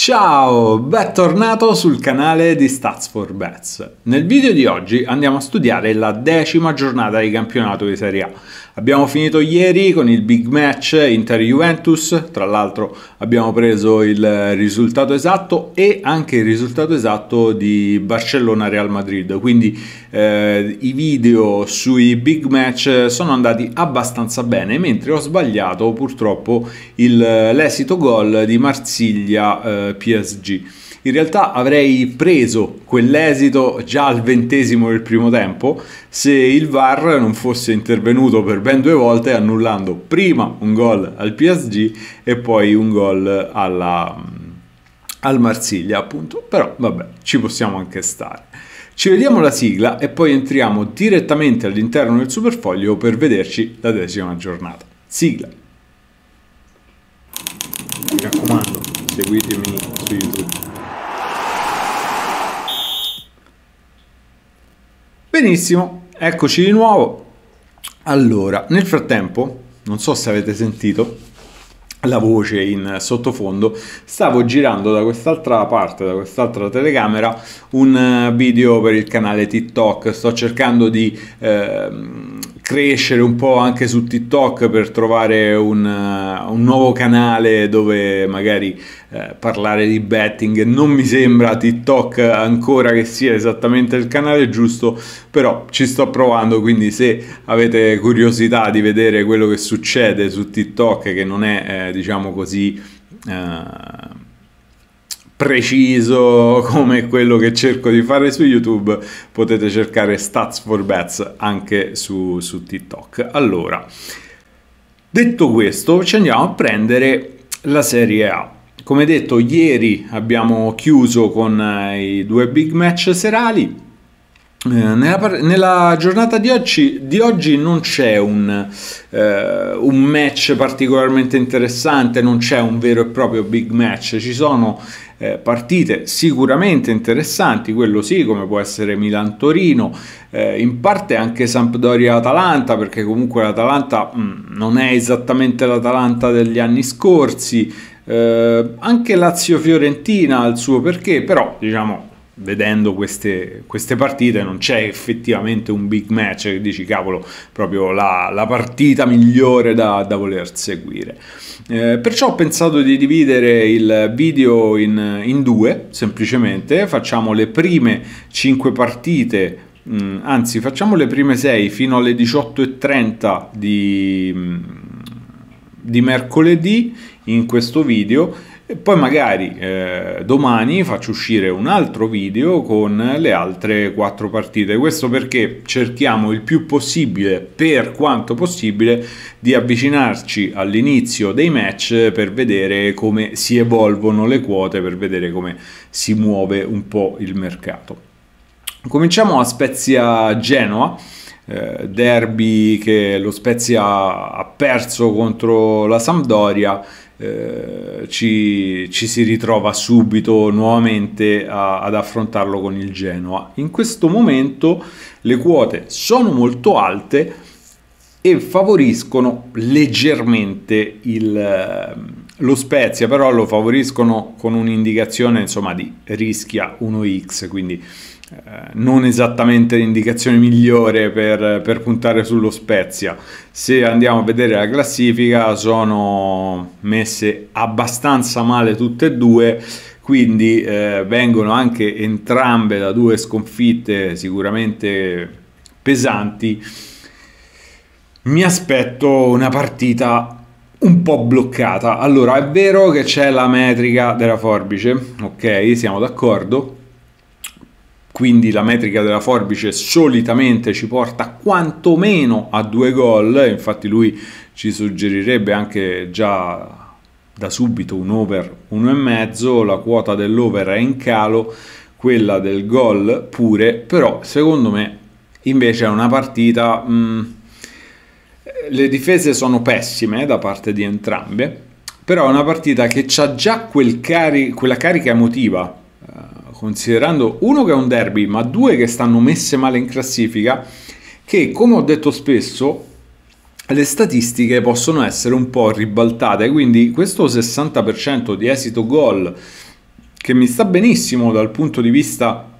Ciao, bentornato sul canale di Stats 4 Bets. Nel video di oggi andiamo a studiare la decima giornata di campionato di Serie A. Abbiamo finito ieri con il big match Inter-Juventus, tra l'altro abbiamo preso il risultato esatto e anche il risultato esatto di Barcellona-Real Madrid, quindi eh, i video sui big match sono andati abbastanza bene, mentre ho sbagliato purtroppo l'esito gol di Marsiglia eh, PSG. In realtà avrei preso quell'esito già al ventesimo del primo tempo se il VAR non fosse intervenuto per ben due volte annullando prima un gol al PSG e poi un gol alla, al Marsiglia appunto, però vabbè ci possiamo anche stare. Ci vediamo la sigla e poi entriamo direttamente all'interno del superfoglio per vederci la decima giornata. Sigla! seguitemi su YouTube. Benissimo, eccoci di nuovo. Allora, nel frattempo, non so se avete sentito la voce in sottofondo, stavo girando da quest'altra parte, da quest'altra telecamera, un eh, video per il canale TikTok. Sto cercando di... Eh, crescere un po' anche su TikTok per trovare un, eh, un nuovo canale dove magari eh, parlare di betting. Non mi sembra TikTok ancora che sia esattamente il canale giusto, però ci sto provando, quindi se avete curiosità di vedere quello che succede su TikTok, che non è eh, diciamo così... Eh, preciso come quello che cerco di fare su YouTube, potete cercare Stats for Bets anche su, su TikTok. Allora, detto questo, ci andiamo a prendere la Serie A. Come detto, ieri abbiamo chiuso con eh, i due big match serali. Eh, nella, nella, giornata di oggi, di oggi non c'è un, eh, un, match particolarmente interessante, non c'è un vero e proprio big match, ci sono eh, partite sicuramente interessanti, quello sì, come può essere Milan-Torino, eh, in parte anche Sampdoria-Atalanta, perché comunque l'Atalanta mh, mm, non è esattamente l'Atalanta degli anni scorsi, eh, anche Lazio-Fiorentina ha il suo perché, però diciamo vedendo queste, queste, partite non c'è effettivamente un big match che dici cavolo proprio la, la partita migliore da, da voler seguire eh, perciò ho pensato di dividere il video in, in due, semplicemente, facciamo le prime 5 partite Mm, anzi facciamo le prime 6 fino alle 18.30 di, mm, di mercoledì in questo video e poi magari eh, domani faccio uscire un altro video con le altre quattro partite. Questo perché cerchiamo il più possibile, per quanto possibile, di avvicinarci all'inizio dei match per vedere come si evolvono le quote, per vedere come si muove un po' il mercato. Cominciamo a Spezia Genoa eh, derby che lo Spezia ha perso contro la Sampdoria eh, ci, ci, si ritrova subito nuovamente a, ad affrontarlo con il Genoa. In questo momento le quote sono molto alte e favoriscono leggermente il, eh, lo Spezia, però lo favoriscono con un'indicazione insomma, di rischia 1x, quindi eh, non esattamente l'indicazione migliore per, per, puntare sullo Spezia. Se andiamo a vedere la classifica, sono messe abbastanza male tutte e due. Quindi eh, vengono anche entrambe da due sconfitte sicuramente pesanti. Mi aspetto una partita un po' bloccata. Allora, è vero che c'è la metrica della forbice, ok, siamo d'accordo quindi la metrica della forbice solitamente ci porta quantomeno a due gol, infatti lui ci suggerirebbe anche già da subito un over 1,5, la quota dell'over è in calo, quella del gol pure, però secondo me invece è una partita... Mh, mm, le difese sono pessime da parte di entrambe, però è una partita che ha già quel cari, quella carica emotiva considerando uno che è un derby, ma due che stanno messe male in classifica, che come ho detto spesso le statistiche possono essere un po' ribaltate, quindi questo 60% di esito gol che mi sta benissimo dal punto di vista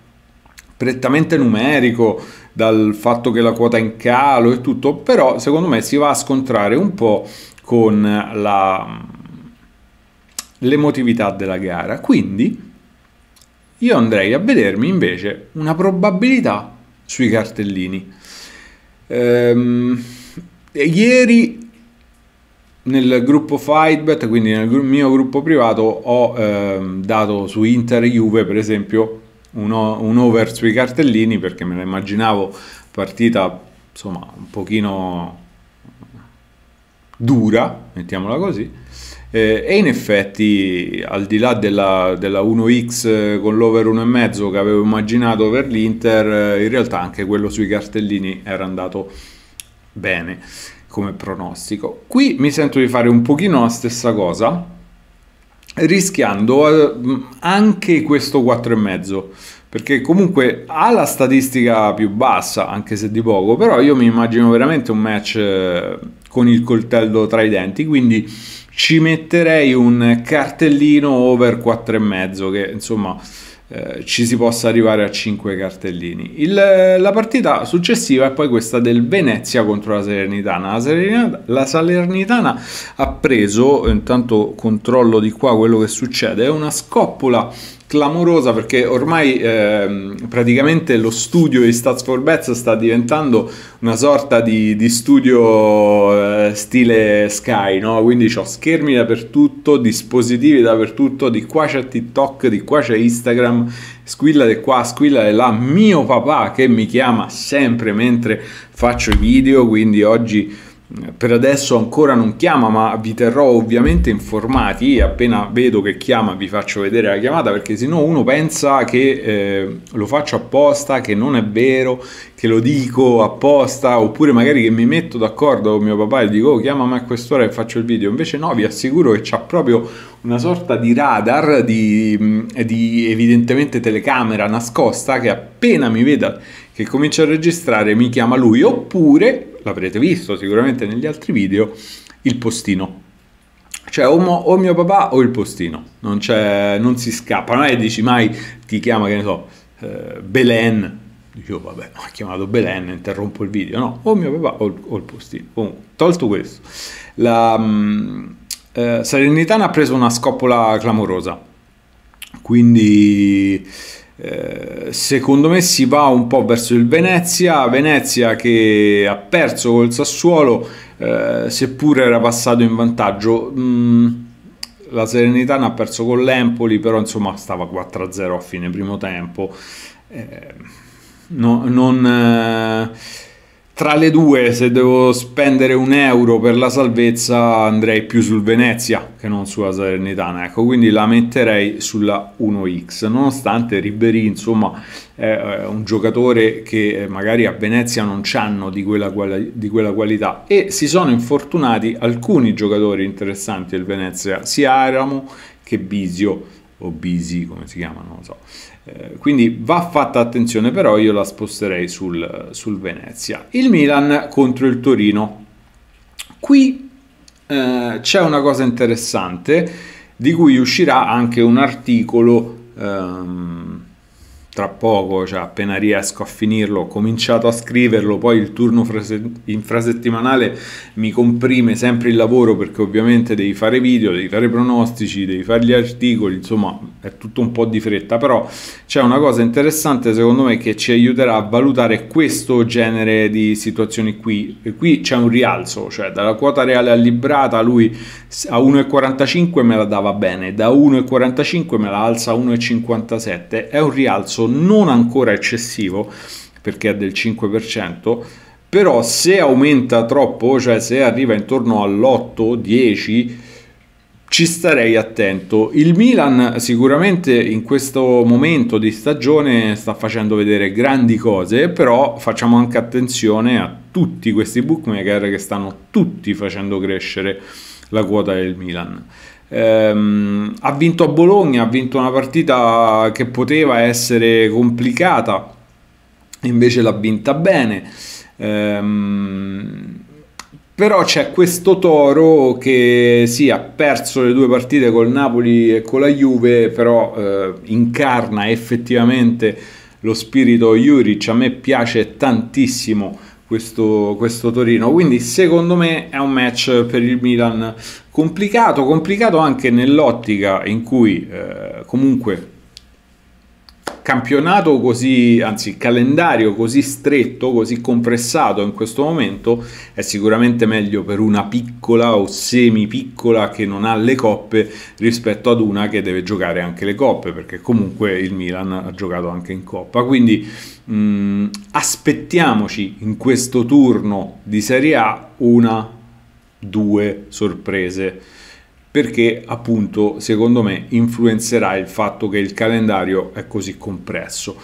prettamente numerico, dal fatto che la quota è in calo e tutto, però secondo me si va a scontrare un po' con la, l'emotività della gara. Quindi io andrei a vedermi invece una probabilità sui cartellini. Ehm, ieri nel gruppo Fightbet, quindi nel mio gruppo privato, ho ehm, dato su Inter Juve, per esempio, un, un, over sui cartellini perché me la immaginavo partita insomma un pochino dura, mettiamola così. Eh, e in effetti, al di là della, della 1x con l'over 1,5 che avevo immaginato per l'Inter, eh, in realtà anche quello sui cartellini era andato bene come pronostico. Qui mi sento di fare un pochino la stessa cosa, rischiando eh, anche questo 4,5 perché comunque ha la statistica più bassa, anche se di poco, però io mi immagino veramente un match eh, con il coltello tra i denti, quindi ci metterei un cartellino over 4,5 che insomma eh, ci si possa arrivare a 5 cartellini. Il, la partita successiva è poi questa del Venezia contro la Salernitana. La, Salernitana. la Salernitana ha preso, intanto controllo di qua quello che succede, è una scoppola clamorosa perché ormai eh, praticamente lo studio di Stats for Bets sta diventando una sorta di, di studio eh, stile Sky, no? quindi ho schermi dappertutto, dispositivi dappertutto, di qua c'è TikTok, di qua c'è Instagram, squilla di qua, squilla di là, mio papà che mi chiama sempre mentre faccio i video, quindi oggi per adesso ancora non chiama, ma vi terrò ovviamente informati. Appena vedo che chiama, vi faccio vedere la chiamata perché se no uno pensa che eh, lo faccio apposta, che non è vero, che lo dico apposta, oppure magari che mi metto d'accordo con mio papà e dico oh, chiamami a quest'ora e faccio il video. Invece no, vi assicuro che c'ha proprio una sorta di radar di, di evidentemente telecamera nascosta che appena mi veda che comincia a registrare mi chiama lui oppure l'avrete visto sicuramente negli altri video, il postino. Cioè o, mo, o mio papà o il postino, non, c'è, non si scappa, non è dici mai ti chiama, che ne so, eh, Belen, Dicevo, oh, vabbè, ho chiamato Belen, interrompo il video. No, o mio papà o, o il postino. Comunque, tolto questo, la mh, mm, eh, Salernitana ha preso una scoppola clamorosa. Quindi eh, secondo me si va un po' verso il Venezia, Venezia che ha perso col Sassuolo, eh, seppur era passato in vantaggio. Mm, la Serenità ne ha perso con l'Empoli, però insomma stava 4-0 a fine primo tempo. Eh, no, non eh, tra le due, se devo spendere un euro per la salvezza, andrei più sul Venezia che non sulla Salernitana. Ecco, quindi la metterei sulla 1x. Nonostante Ribery, insomma, è eh, un giocatore che eh, magari a Venezia non c'hanno di quella, di quella qualità. E si sono infortunati alcuni giocatori interessanti del Venezia, sia Aramo che Bisio o Bisi come si chiama, non lo so. Eh, quindi va fatta attenzione, però io la sposterei sul, sul Venezia. Il Milan contro il Torino. Qui eh, c'è una cosa interessante di cui uscirà anche un articolo ehm, tra poco, cioè appena riesco a finirlo, ho cominciato a scriverlo, poi il turno infrasettimanale mi comprime sempre il lavoro perché ovviamente devi fare video, devi fare pronostici, devi fare gli articoli, insomma è tutto un po' di fretta, però c'è una cosa interessante secondo me che ci aiuterà a valutare questo genere di situazioni qui. E qui c'è un rialzo, cioè dalla quota reale allibrata lui a 1,45 me la dava bene, da 1,45 me la alza a 1,57, è un rialzo non ancora eccessivo, perché è del 5%, però se aumenta troppo, cioè se arriva intorno all'8-10%, ci starei attento. Il Milan sicuramente in questo momento di stagione sta facendo vedere grandi cose, però facciamo anche attenzione a tutti questi bookmaker che stanno tutti facendo crescere la quota del Milan. Ehm, ha vinto a Bologna, ha vinto una partita che poteva essere complicata, invece l'ha vinta bene. Ehm, però c'è questo Toro che sì, ha perso le due partite col Napoli e con la Juve, però eh, incarna effettivamente lo spirito Juric, a me piace tantissimo questo, questo Torino. Quindi secondo me è un match per il Milan complicato, complicato anche nell'ottica in cui eh, comunque campionato così, anzi calendario così stretto, così compressato in questo momento è sicuramente meglio per una piccola o semi piccola che non ha le coppe rispetto ad una che deve giocare anche le coppe perché comunque il Milan ha giocato anche in coppa quindi mh, mm, aspettiamoci in questo turno di Serie A una, due sorprese perché appunto secondo me influenzerà il fatto che il calendario è così compresso.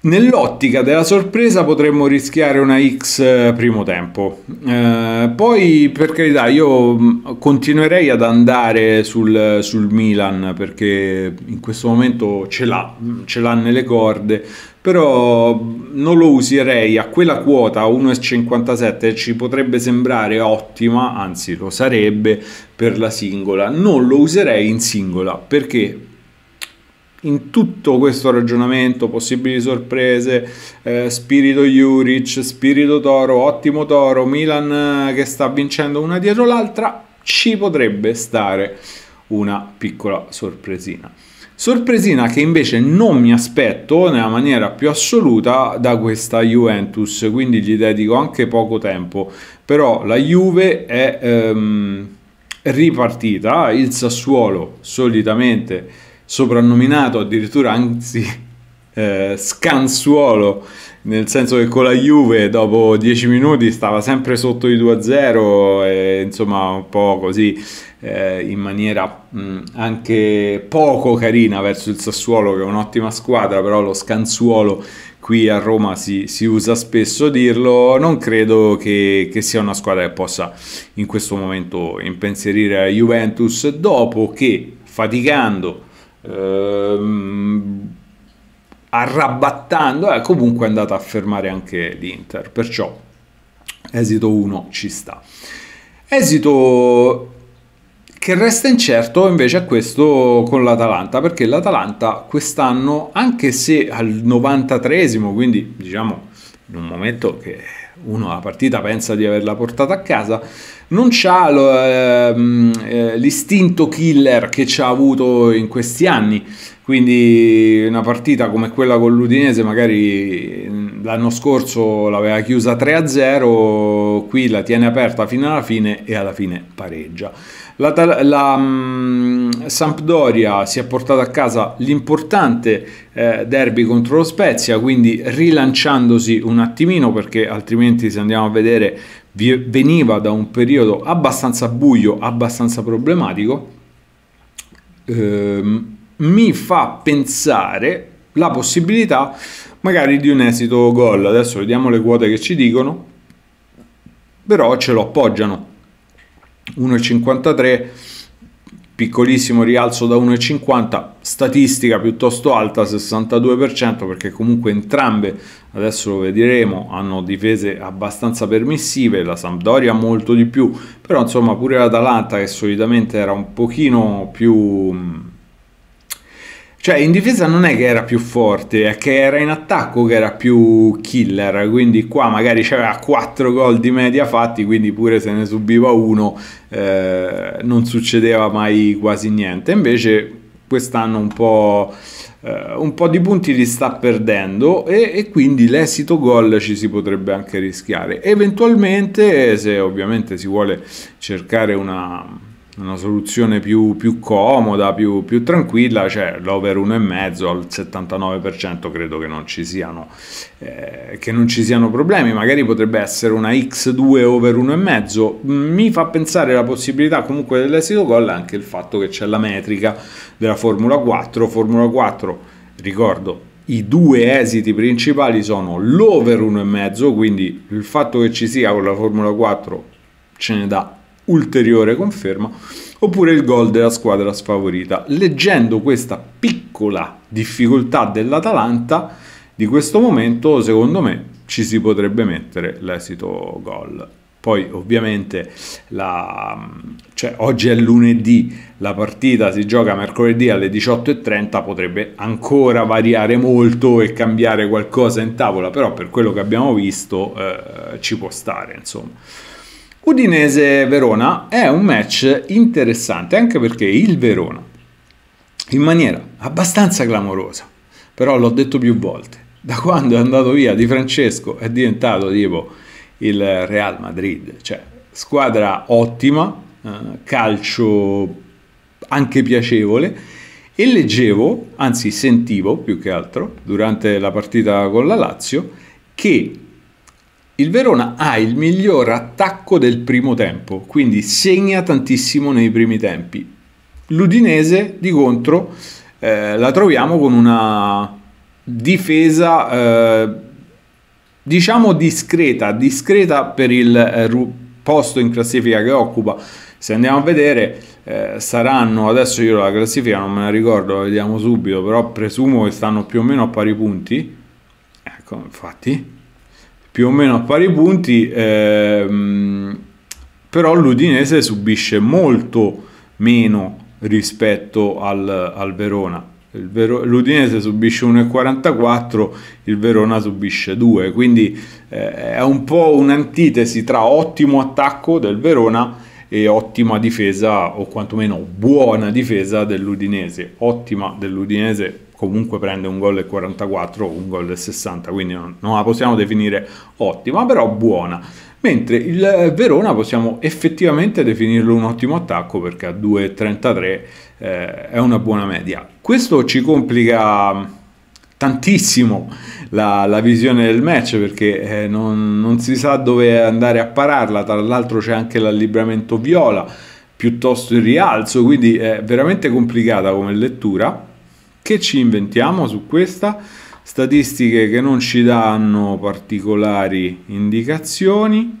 Nell'ottica della sorpresa potremmo rischiare una X eh, primo tempo. Eh, poi, per carità, io mm, continuerei ad andare sul, sul Milan perché in questo momento ce l'ha, mm, ce l'ha nelle corde però non lo userei a quella quota 1,57 ci potrebbe sembrare ottima, anzi lo sarebbe per la singola, non lo userei in singola perché in tutto questo ragionamento, possibili sorprese, eh, spirito Juric, spirito Toro, ottimo Toro, Milan eh, che sta vincendo una dietro l'altra, ci potrebbe stare una piccola sorpresina. Sorpresina che invece non mi aspetto nella maniera più assoluta da questa Juventus, quindi gli dedico anche poco tempo, però la Juve è ehm, ripartita, il Sassuolo solitamente soprannominato addirittura anzi eh, scansuolo nel senso che con la Juve dopo 10 minuti stava sempre sotto i 2-0 e insomma un po' così eh, in maniera mh, anche poco carina verso il Sassuolo che è un'ottima squadra, però lo scanzuolo qui a Roma si, si usa spesso dirlo, non credo che, che, sia una squadra che possa in questo momento impensierire la Juventus dopo che faticando ehm, arrabattando, eh, è comunque andata a fermare anche l'Inter. Perciò esito 1 ci sta. Esito che resta incerto invece è questo con l'Atalanta, perché l'Atalanta quest'anno, anche se al 93 quindi diciamo in un momento che uno alla partita pensa di averla portata a casa, non ha ehm, eh, l'istinto killer che ci ha avuto in questi anni. Quindi una partita come quella con l'Udinese magari l'anno scorso l'aveva chiusa 3-0, qui la tiene aperta fino alla fine e alla fine pareggia. La, la, la mm, Sampdoria si è portata a casa l'importante eh, derby contro lo Spezia, quindi rilanciandosi un attimino perché altrimenti se andiamo a vedere veniva da un periodo abbastanza buio, abbastanza problematico, eh, mi fa pensare la possibilità magari di un esito gol. Adesso vediamo le quote che ci dicono, però ce lo appoggiano. 1,53 piccolissimo rialzo da 1,50 statistica piuttosto alta 62% perché comunque entrambe adesso lo vedremo hanno difese abbastanza permissive la Sampdoria molto di più però insomma pure l'Atalanta che solitamente era un pochino più cioè, in difesa non è che era più forte, è che era in attacco che era più killer. Quindi qua magari c'era 4 gol di media fatti, quindi pure se ne subiva uno eh, non succedeva mai quasi niente. Invece quest'anno un po', eh, un po', di punti li sta perdendo e, e, quindi l'esito gol ci si potrebbe anche rischiare. Eventualmente, se ovviamente si vuole cercare una una soluzione più, più comoda, più, più, tranquilla, cioè l'over 1,5 al 79% credo che non, ci siano, eh, che non ci siano problemi, magari potrebbe essere una X2 over 1,5, mi fa pensare la possibilità comunque dell'esito gol anche il fatto che c'è la metrica della Formula 4, Formula 4 ricordo i due esiti principali sono l'over 1,5, quindi il fatto che ci sia con la Formula 4 ce ne dà ulteriore conferma, oppure il gol della squadra sfavorita. Leggendo questa piccola difficoltà dell'Atalanta di questo momento, secondo me ci si potrebbe mettere l'esito gol. Poi ovviamente la, cioè, oggi è lunedì, la partita si gioca mercoledì alle 18.30, potrebbe ancora variare molto e cambiare qualcosa in tavola, però per quello che abbiamo visto eh, ci può stare, insomma. Udinese-Verona è un match interessante anche perché il Verona, in maniera abbastanza clamorosa, però l'ho detto più volte, da quando è andato via Di Francesco è diventato tipo il Real Madrid, cioè squadra ottima, eh, calcio anche piacevole e leggevo, anzi sentivo più che altro, durante la partita con la Lazio, che il Verona ha il miglior attacco del primo tempo, quindi segna tantissimo nei primi tempi. L'Udinese di contro eh, la troviamo con una difesa eh, diciamo discreta, discreta per il eh, posto in classifica che occupa. Se andiamo a vedere eh, saranno, adesso io la classifica non me la ricordo, la vediamo subito, però presumo che stanno più o meno a pari punti. Ecco, infatti più o meno a pari punti, ehm, però l'Udinese subisce molto meno rispetto al, al Verona. Vero, L'Udinese subisce 1,44, il Verona subisce 2, quindi eh, è un po' un'antitesi tra ottimo attacco del Verona e ottima difesa, o quantomeno buona difesa dell'Udinese. Ottima dell'Udinese comunque prende un gol del 44 o un gol del 60, quindi non, non la possiamo definire ottima, però buona. Mentre il eh, Verona possiamo effettivamente definirlo un ottimo attacco perché a 2,33 eh, è una buona media. Questo ci complica mm, tantissimo la, la, visione del match perché eh, non, non, si sa dove andare a pararla, tra l'altro c'è anche l'allibramento viola piuttosto il rialzo, quindi è veramente complicata come lettura. Che ci inventiamo su questa? Statistiche che non ci danno particolari indicazioni,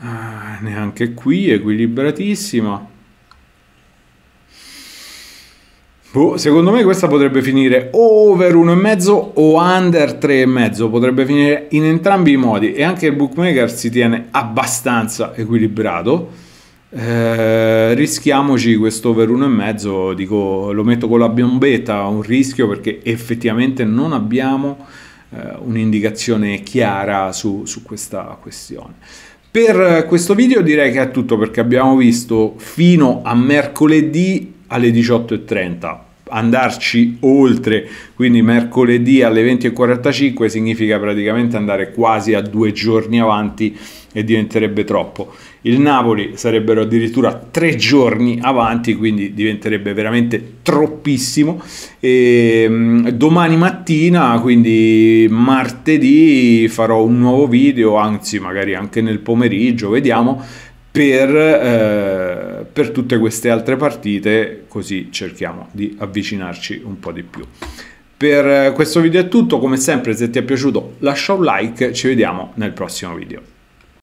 ah, neanche qui, equilibratissima. Boh, secondo me questa potrebbe finire over 1,5 o under 3,5, potrebbe finire in entrambi i modi e anche il bookmaker si tiene abbastanza equilibrato. Eh, rischiamoci questo per over 1,5, dico lo metto con la biombetta, un rischio perché effettivamente non abbiamo eh, un'indicazione chiara su, su questa questione. Per questo video direi che è tutto perché abbiamo visto fino a mercoledì alle 18.30 andarci oltre, quindi mercoledì alle 20.45 significa praticamente andare quasi a due giorni avanti e diventerebbe troppo. Il Napoli sarebbero addirittura tre giorni avanti, quindi diventerebbe veramente troppissimo. E ehm, domani mattina, quindi martedì, farò un nuovo video, anzi magari anche nel pomeriggio, vediamo, per... Eh, per tutte queste altre partite, così cerchiamo di avvicinarci un po' di più. Per questo video è tutto, come sempre se ti è piaciuto lascia un like, ci vediamo nel prossimo video.